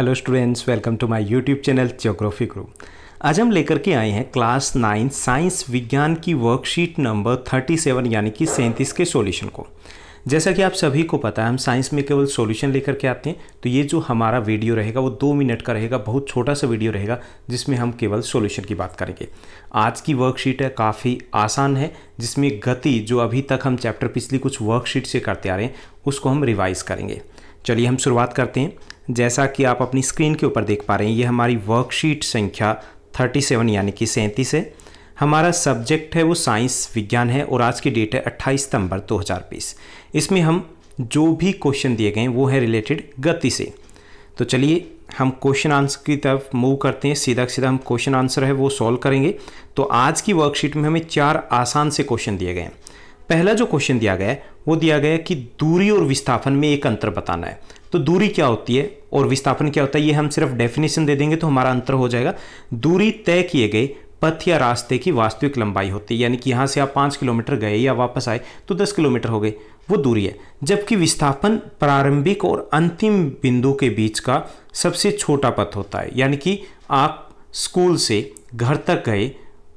hello students welcome to my YouTube channel geography Guru आज हम लेकर के आए हैं क्लास नाइन साइंस विज्ञान की वर्कशीट नंबर थर्टी सेवन यानी कि सैंतीस के सॉल्यूशन को जैसा कि आप सभी को पता है हम साइंस में केवल सॉल्यूशन लेकर के आते हैं तो ये जो हमारा वीडियो रहेगा वो दो मिनट का रहेगा बहुत छोटा सा वीडियो रहेगा जिसमें हम केवल सॉल्यूशन की बात करेंगे आज की वर्कशीट है काफ़ी आसान है जिसमें गति जो अभी तक हम चैप्टर पिछली कुछ वर्कशीट से करते आ रहे हैं उसको हम रिवाइज़ करेंगे चलिए हम शुरुआत करते हैं जैसा कि आप अपनी स्क्रीन के ऊपर देख पा रहे हैं ये हमारी वर्कशीट संख्या 37 यानी कि सैंतीस है हमारा सब्जेक्ट है वो साइंस विज्ञान है और आज की डेट है 28 सितंबर 2020 इसमें हम जो भी क्वेश्चन दिए गए वो है रिलेटेड गति से तो चलिए हम क्वेश्चन आंसर की तरफ मूव करते हैं सीधा सीधा हम क्वेश्चन आंसर है वो सॉल्व करेंगे तो आज की वर्कशीट में हमें चार आसान से क्वेश्चन दिए गए हैं पहला जो क्वेश्चन दिया गया है वो दिया गया कि दूरी और विस्थापन में एक अंतर बताना है तो दूरी क्या होती है और विस्थापन क्या होता है ये हम सिर्फ डेफिनेशन दे देंगे तो हमारा अंतर हो जाएगा दूरी तय किए गए पथ या रास्ते की वास्तविक लंबाई होती है यानी कि यहाँ से आप पाँच किलोमीटर गए या वापस आए तो दस किलोमीटर हो गए वो दूरी है जबकि विस्थापन प्रारंभिक और अंतिम बिंदु के बीच का सबसे छोटा पथ होता है यानी कि आप स्कूल से घर तक गए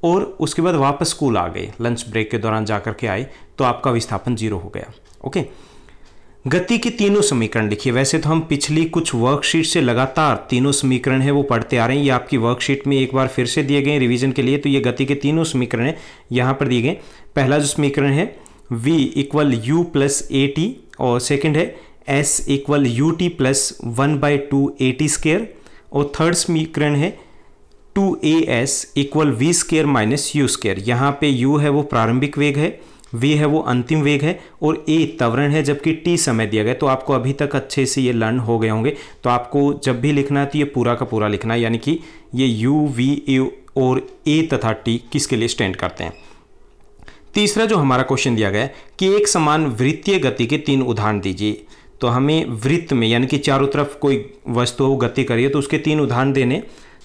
और उसके बाद वापस स्कूल आ गए लंच ब्रेक के दौरान जा के आए तो आपका विस्थापन जीरो हो गया ओके गति की तीनों समीकरण लिखिए वैसे तो हम पिछली कुछ वर्कशीट से लगातार तीनों समीकरण है वो पढ़ते आ रहे हैं ये आपकी वर्कशीट में एक बार फिर से दिए गए रिवीजन के लिए तो ये गति के तीनों समीकरण है यहाँ पर दिए गए पहला जो समीकरण है v equal u plus a t और सेकेंड है s equal u t plus one by two a t square और थर्ड समीकरण है two a s equal v square minus u square यहाँ पे यू है वो प्रारंभिक वेग है वी है वो अंतिम वेग है और ए तवरण है जबकि टी समय दिया गया तो आपको अभी तक अच्छे से ये लर्न हो गए होंगे तो आपको जब भी लिखना है तो ये पूरा का पूरा लिखना है यानी कि ये यू वी ए और ए तथा टी किसके लिए स्टैंड करते हैं तीसरा जो हमारा क्वेश्चन दिया गया है कि एक समान वृत्तीय गति के तीन उदाहरण दीजिए तो हमें वृत्त में यानी कि चारों तरफ कोई वस्तु हो गति करिए तो उसके तीन उदाहरण देने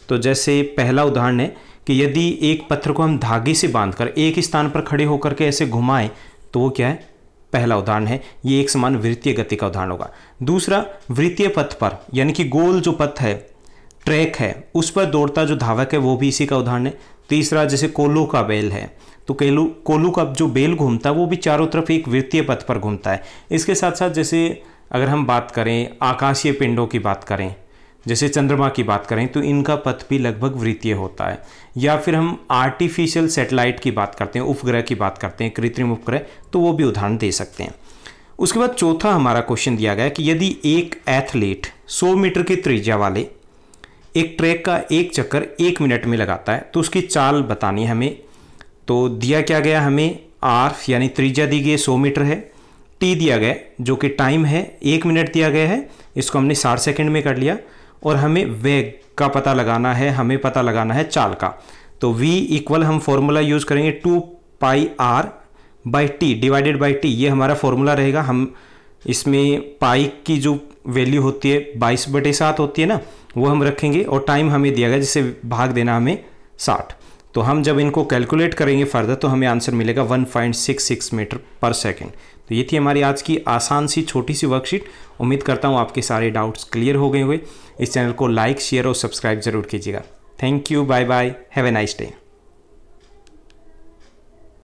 तो जैसे पहला उदाहरण है कि यदि एक पत्थर को हम धागे से बांधकर एक स्थान पर खड़े होकर के ऐसे घुमाएं तो वो क्या है पहला उदाहरण है ये एक समान वृत्तीय गति का उदाहरण होगा दूसरा वृत्तीय पथ पर यानी कि गोल जो पथ है ट्रैक है उस पर दौड़ता जो धावक है वो भी इसी का उदाहरण है तीसरा जैसे कोलो का बेल है तो केलू कोलू का जो बेल घूमता है वो भी चारों तरफ एक वृत्तीय पथ पर घूमता है इसके साथ साथ जैसे अगर हम बात करें आकाशीय पिंडों की बात करें जैसे चंद्रमा की बात करें तो इनका पथ भी लगभग वृत्तीय होता है या फिर हम आर्टिफिशियल सेटेलाइट की बात करते हैं उपग्रह की बात करते हैं कृत्रिम उपग्रह तो वो भी उदाहरण दे सकते हैं उसके बाद चौथा हमारा क्वेश्चन दिया गया कि यदि एक एथलीट 100 मीटर की त्रिज्या वाले एक ट्रैक का एक चक्कर एक मिनट में लगाता है तो उसकी चाल बतानी है हमें तो दिया क्या गया हमें आर यानी त्रिज्या दी गई सौ मीटर है टी दिया गया जो कि टाइम है एक मिनट दिया गया है इसको हमने साठ सेकेंड में कर लिया और हमें वेग का पता लगाना है हमें पता लगाना है चाल का तो v इक्वल हम फॉर्मूला यूज़ करेंगे two pi r by t divided by t ये हमारा फॉर्मूला रहेगा हम इसमें पाई की जो वैल्यू होती है बाईस बटे सात होती है ना वो हम रखेंगे और टाइम हमें दिया गया जिससे भाग देना हमें साठ तो हम जब इनको कैलकुलेट करेंगे फर्दर तो हमें आंसर मिलेगा 1.66 मीटर पर सेकंड तो ये थी हमारी आज की आसान सी छोटी सी वर्कशीट उम्मीद करता हूँ आपके सारे डाउट्स क्लियर हो गए हुए इस चैनल को लाइक शेयर और सब्सक्राइब जरूर कीजिएगा thank you bye bye have a nice day